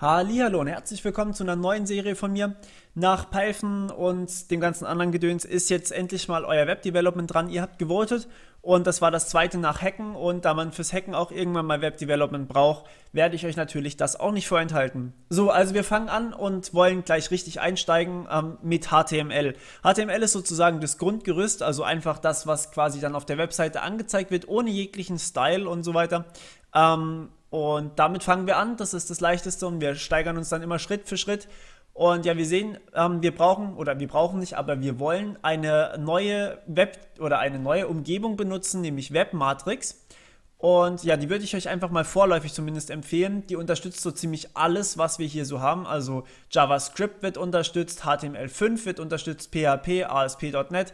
Hallo und herzlich willkommen zu einer neuen Serie von mir. Nach Python und dem ganzen anderen Gedöns ist jetzt endlich mal euer Webdevelopment dran. Ihr habt gewotet und das war das zweite nach Hacken und da man fürs Hacken auch irgendwann mal Webdevelopment braucht, werde ich euch natürlich das auch nicht vorenthalten. So, also wir fangen an und wollen gleich richtig einsteigen ähm, mit HTML. HTML ist sozusagen das Grundgerüst, also einfach das, was quasi dann auf der Webseite angezeigt wird, ohne jeglichen Style und so weiter. Ähm, und damit fangen wir an. Das ist das Leichteste und wir steigern uns dann immer Schritt für Schritt. Und ja, wir sehen, ähm, wir brauchen oder wir brauchen nicht, aber wir wollen eine neue Web oder eine neue Umgebung benutzen, nämlich Webmatrix. Und ja, die würde ich euch einfach mal vorläufig zumindest empfehlen. Die unterstützt so ziemlich alles, was wir hier so haben. Also JavaScript wird unterstützt, HTML5 wird unterstützt, PHP, ASP.NET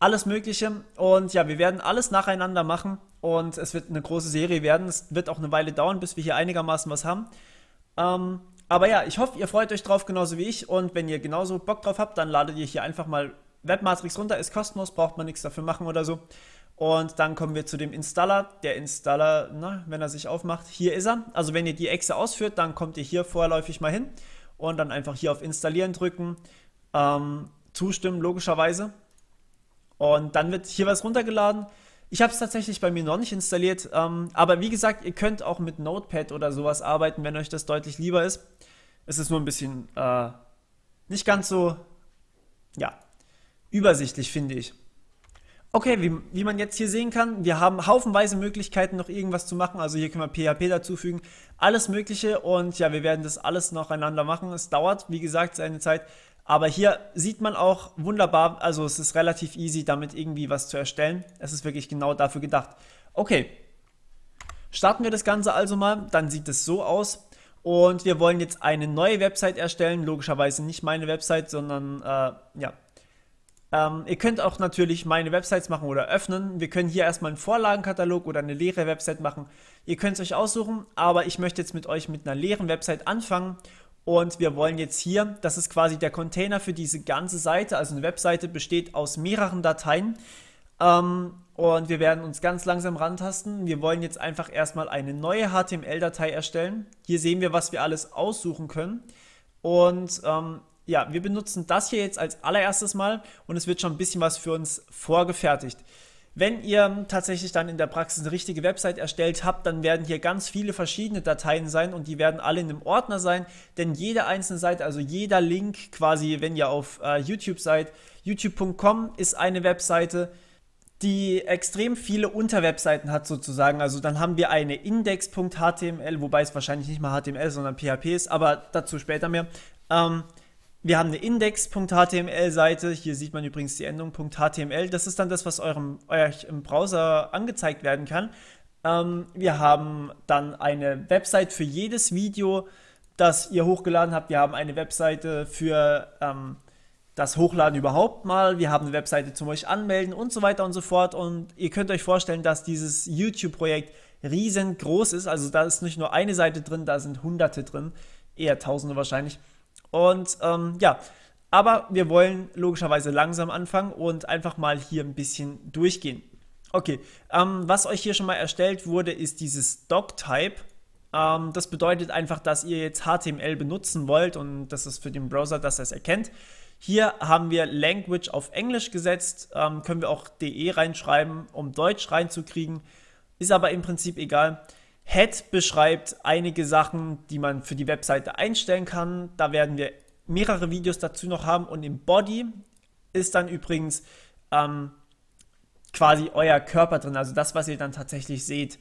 alles Mögliche. Und ja, wir werden alles nacheinander machen und es wird eine große Serie werden. Es wird auch eine Weile dauern, bis wir hier einigermaßen was haben. Ähm, aber ja, ich hoffe, ihr freut euch drauf genauso wie ich. Und wenn ihr genauso Bock drauf habt, dann ladet ihr hier einfach mal Webmatrix runter. Ist kostenlos, braucht man nichts dafür machen oder so. Und dann kommen wir zu dem Installer. Der Installer, na, wenn er sich aufmacht, hier ist er. Also wenn ihr die Exe ausführt, dann kommt ihr hier vorläufig mal hin und dann einfach hier auf Installieren drücken. Ähm, zustimmen, logischerweise. Und dann wird hier was runtergeladen. Ich habe es tatsächlich bei mir noch nicht installiert, ähm, aber wie gesagt, ihr könnt auch mit Notepad oder sowas arbeiten, wenn euch das deutlich lieber ist. Es ist nur ein bisschen äh, nicht ganz so, ja, übersichtlich, finde ich. Okay, wie, wie, man jetzt hier sehen kann, wir haben haufenweise Möglichkeiten, noch irgendwas zu machen. Also hier können wir PHP dazufügen, alles Mögliche. Und ja, wir werden das alles noch einander machen. Es dauert, wie gesagt, seine Zeit. Aber hier sieht man auch wunderbar, also es ist relativ easy, damit irgendwie was zu erstellen. Es ist wirklich genau dafür gedacht. Okay, starten wir das Ganze also mal. Dann sieht es so aus. Und wir wollen jetzt eine neue Website erstellen. Logischerweise nicht meine Website, sondern äh, ja. Ähm, ihr könnt auch natürlich meine Websites machen oder öffnen. Wir können hier erstmal einen Vorlagenkatalog oder eine leere Website machen. Ihr könnt es euch aussuchen, aber ich möchte jetzt mit euch mit einer leeren Website anfangen und wir wollen jetzt hier, das ist quasi der Container für diese ganze Seite, also eine Webseite besteht aus mehreren Dateien. Ähm, und wir werden uns ganz langsam rantasten. Wir wollen jetzt einfach erstmal eine neue HTML-Datei erstellen. Hier sehen wir, was wir alles aussuchen können. Und ähm, ja, wir benutzen das hier jetzt als allererstes Mal und es wird schon ein bisschen was für uns vorgefertigt. Wenn ihr tatsächlich dann in der Praxis eine richtige Website erstellt habt, dann werden hier ganz viele verschiedene Dateien sein und die werden alle in einem Ordner sein, denn jede einzelne Seite, also jeder Link quasi, wenn ihr auf äh, YouTube seid, youtube.com ist eine Webseite, die extrem viele Unterwebseiten hat sozusagen. Also dann haben wir eine index.html, wobei es wahrscheinlich nicht mal HTML, sondern PHP ist, aber dazu später mehr. Ähm, wir haben eine Index.html-Seite. Hier sieht man übrigens die Endung .html. Das ist dann das, was eurem, euch im Browser angezeigt werden kann. Ähm, wir haben dann eine Website für jedes Video, das ihr hochgeladen habt. Wir haben eine Webseite für ähm, das Hochladen überhaupt mal. Wir haben eine Webseite zum euch anmelden und so weiter und so fort. Und ihr könnt euch vorstellen, dass dieses YouTube-Projekt riesengroß ist. Also da ist nicht nur eine Seite drin, da sind hunderte drin, eher tausende wahrscheinlich. Und ähm, ja, aber wir wollen logischerweise langsam anfangen und einfach mal hier ein bisschen durchgehen. Okay, ähm, was euch hier schon mal erstellt wurde, ist dieses Doc-Type. Ähm, das bedeutet einfach, dass ihr jetzt HTML benutzen wollt und das ist für den Browser, dass er es erkennt. Hier haben wir Language auf Englisch gesetzt, ähm, können wir auch DE reinschreiben, um Deutsch reinzukriegen, ist aber im Prinzip egal. Head beschreibt einige Sachen, die man für die Webseite einstellen kann. Da werden wir mehrere Videos dazu noch haben. Und im Body ist dann übrigens ähm, quasi euer Körper drin, also das, was ihr dann tatsächlich seht.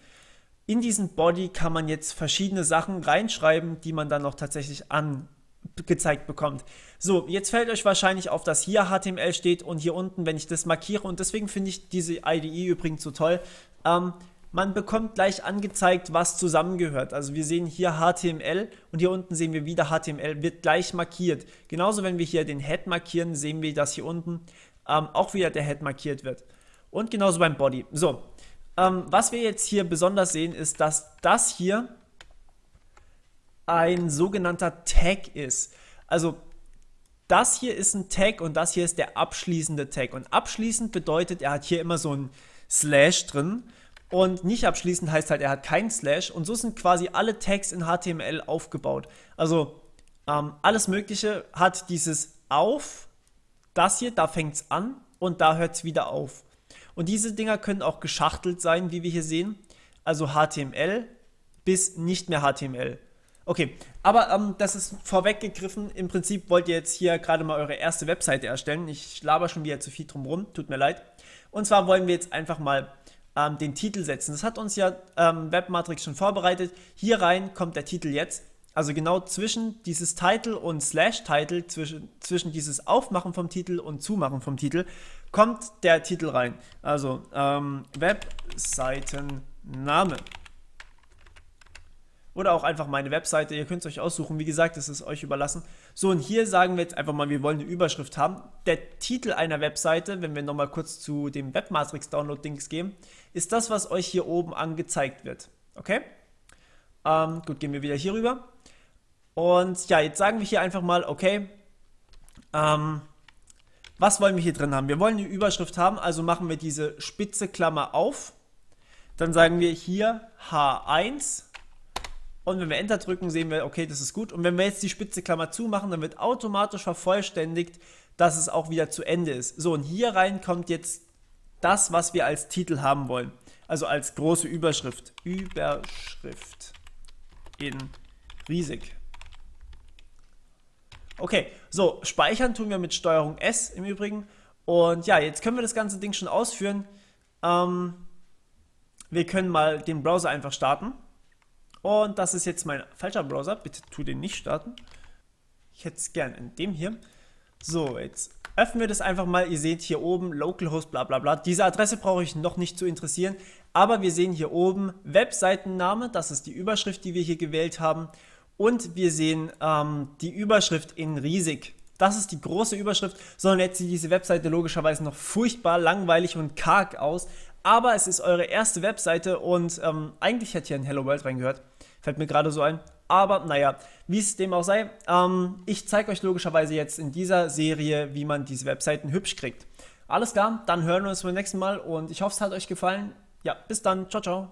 In diesen Body kann man jetzt verschiedene Sachen reinschreiben, die man dann noch tatsächlich angezeigt bekommt. So, jetzt fällt euch wahrscheinlich auf, dass hier HTML steht und hier unten, wenn ich das markiere. Und deswegen finde ich diese IDE übrigens so toll. Ähm, man bekommt gleich angezeigt, was zusammengehört. Also wir sehen hier HTML und hier unten sehen wir wieder HTML, wird gleich markiert. Genauso, wenn wir hier den Head markieren, sehen wir, dass hier unten ähm, auch wieder der Head markiert wird. Und genauso beim Body. So, ähm, was wir jetzt hier besonders sehen, ist, dass das hier ein sogenannter Tag ist. Also das hier ist ein Tag und das hier ist der abschließende Tag. Und abschließend bedeutet, er hat hier immer so ein Slash drin und nicht abschließend heißt halt, er hat keinen Slash. Und so sind quasi alle Tags in HTML aufgebaut. Also ähm, alles Mögliche hat dieses auf, das hier, da fängt es an und da hört es wieder auf. Und diese Dinger können auch geschachtelt sein, wie wir hier sehen. Also HTML bis nicht mehr HTML. Okay, aber ähm, das ist vorweggegriffen. Im Prinzip wollt ihr jetzt hier gerade mal eure erste Webseite erstellen. Ich laber schon wieder zu viel drum rum, tut mir leid. Und zwar wollen wir jetzt einfach mal ähm, den Titel setzen. Das hat uns ja ähm, Webmatrix schon vorbereitet. Hier rein kommt der Titel jetzt. Also genau zwischen dieses Title und Slash Title, zwischen, zwischen dieses Aufmachen vom Titel und Zumachen vom Titel, kommt der Titel rein. Also ähm, Webseitenname oder auch einfach meine Webseite. Ihr könnt es euch aussuchen. Wie gesagt, es ist euch überlassen. So, und hier sagen wir jetzt einfach mal, wir wollen eine Überschrift haben. Der Titel einer Webseite, wenn wir nochmal kurz zu dem Webmatrix-Download-Dings gehen, ist das, was euch hier oben angezeigt wird. Okay? Ähm, gut, gehen wir wieder hier rüber. Und ja, jetzt sagen wir hier einfach mal, okay, ähm, was wollen wir hier drin haben? Wir wollen eine Überschrift haben, also machen wir diese spitze Klammer auf. Dann sagen wir hier H1 und wenn wir Enter drücken, sehen wir, okay, das ist gut. Und wenn wir jetzt die spitze Klammer zumachen, dann wird automatisch vervollständigt, dass es auch wieder zu Ende ist. So, und hier rein kommt jetzt das, was wir als Titel haben wollen. Also als große Überschrift. Überschrift. In riesig. Okay, so, speichern tun wir mit Steuerung S im Übrigen. Und ja, jetzt können wir das ganze Ding schon ausführen. Ähm, wir können mal den Browser einfach starten. Und das ist jetzt mein falscher Browser. Bitte tu den nicht starten. Ich hätte es gern in dem hier. So, jetzt öffnen wir das einfach mal. Ihr seht hier oben localhost bla bla bla. Diese Adresse brauche ich noch nicht zu interessieren. Aber wir sehen hier oben Webseitenname. Das ist die Überschrift, die wir hier gewählt haben. Und wir sehen ähm, die Überschrift in riesig. Das ist die große Überschrift, sondern jetzt sieht diese Webseite logischerweise noch furchtbar langweilig und karg aus. Aber es ist eure erste Webseite und ähm, eigentlich hätte hier ein Hello World reingehört. Fällt mir gerade so ein. Aber naja, wie es dem auch sei, ähm, ich zeige euch logischerweise jetzt in dieser Serie, wie man diese Webseiten hübsch kriegt. Alles klar, dann hören wir uns beim nächsten Mal und ich hoffe, es hat euch gefallen. Ja, bis dann. Ciao, ciao.